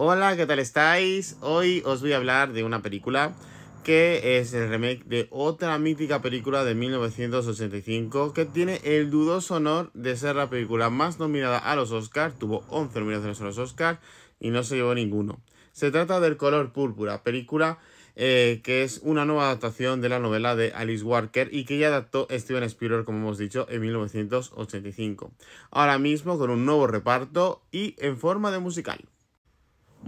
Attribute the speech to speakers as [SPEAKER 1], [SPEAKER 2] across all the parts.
[SPEAKER 1] Hola, ¿qué tal estáis? Hoy os voy a hablar de una película que es el remake de otra mítica película de 1985 que tiene el dudoso honor de ser la película más nominada a los Oscars, tuvo 11 nominaciones a los Oscars y no se llevó ninguno. Se trata del color púrpura, película eh, que es una nueva adaptación de la novela de Alice Walker y que ya adaptó Steven Spielberg, como hemos dicho, en 1985. Ahora mismo con un nuevo reparto y en forma de musical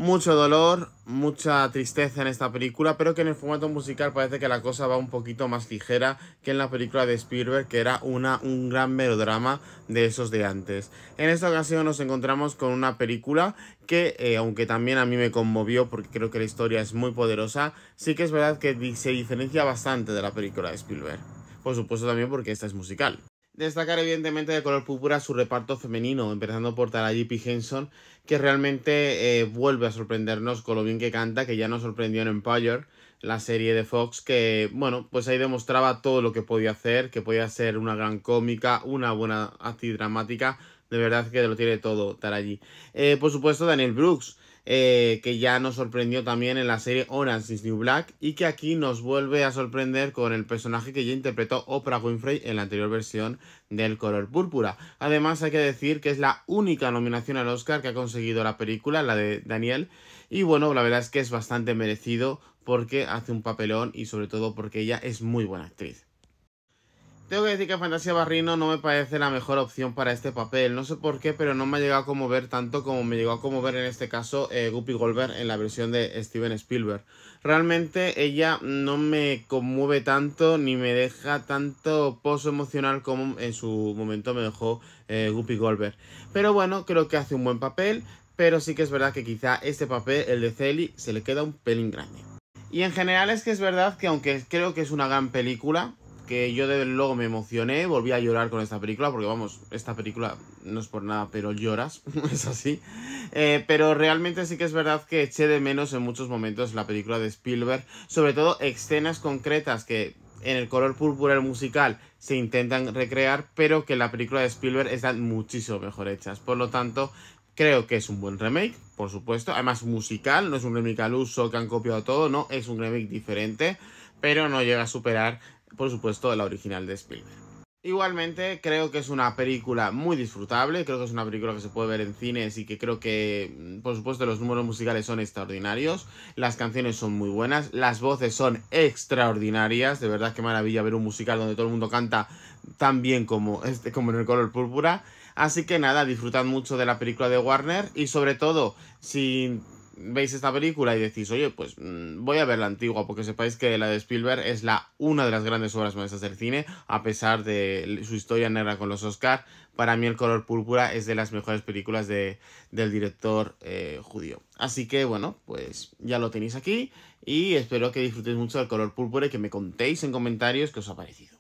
[SPEAKER 1] mucho dolor, mucha tristeza en esta película, pero que en el formato musical parece que la cosa va un poquito más ligera que en la película de Spielberg, que era una, un gran melodrama de esos de antes. En esta ocasión nos encontramos con una película que, eh, aunque también a mí me conmovió porque creo que la historia es muy poderosa, sí que es verdad que se diferencia bastante de la película de Spielberg. Por supuesto también porque esta es musical. Destacar evidentemente de color púrpura su reparto femenino, empezando por Taraji P. Henson, que realmente eh, vuelve a sorprendernos con lo bien que canta, que ya nos sorprendió en Empire, la serie de Fox, que bueno, pues ahí demostraba todo lo que podía hacer, que podía ser una gran cómica, una buena actriz dramática, de verdad que lo tiene todo Taraji. Eh, por supuesto Daniel Brooks, eh, que ya nos sorprendió también en la serie Orange is New Black y que aquí nos vuelve a sorprender con el personaje que ya interpretó Oprah Winfrey en la anterior versión del color púrpura. Además hay que decir que es la única nominación al Oscar que ha conseguido la película, la de Daniel, y bueno, la verdad es que es bastante merecido porque hace un papelón y sobre todo porque ella es muy buena actriz. Tengo que decir que Fantasia Barrino no me parece la mejor opción para este papel. No sé por qué, pero no me ha llegado a conmover tanto como me llegó a conmover en este caso eh, Guppy Goldberg en la versión de Steven Spielberg. Realmente ella no me conmueve tanto ni me deja tanto pozo emocional como en su momento me dejó eh, Guppy Goldberg. Pero bueno, creo que hace un buen papel, pero sí que es verdad que quizá este papel, el de Celi, se le queda un pelín grande. Y en general es que es verdad que aunque creo que es una gran película, que yo desde luego me emocioné, volví a llorar con esta película, porque vamos, esta película no es por nada, pero lloras, es así. Eh, pero realmente sí que es verdad que eché de menos en muchos momentos la película de Spielberg, sobre todo escenas concretas que en el color púrpura el musical se intentan recrear, pero que en la película de Spielberg están muchísimo mejor hechas. Por lo tanto, Creo que es un buen remake, por supuesto. Además, musical, no es un remake al uso que han copiado todo, no, es un remake diferente, pero no llega a superar por supuesto, la original de Spielberg. Igualmente, creo que es una película muy disfrutable, creo que es una película que se puede ver en cines y que creo que, mm, por supuesto, los números musicales son extraordinarios, las canciones son muy buenas, las voces son extraordinarias, de verdad que maravilla ver un musical donde todo el mundo canta tan bien como, este, como en el color púrpura. Así que nada, disfrutad mucho de la película de Warner y sobre todo, sin veis esta película y decís, oye, pues mm, voy a ver la antigua, porque sepáis que la de Spielberg es la una de las grandes obras maestras del cine, a pesar de su historia negra con los Oscars, para mí El color púrpura es de las mejores películas de, del director eh, judío. Así que bueno, pues ya lo tenéis aquí y espero que disfrutéis mucho del color púrpura y que me contéis en comentarios qué os ha parecido.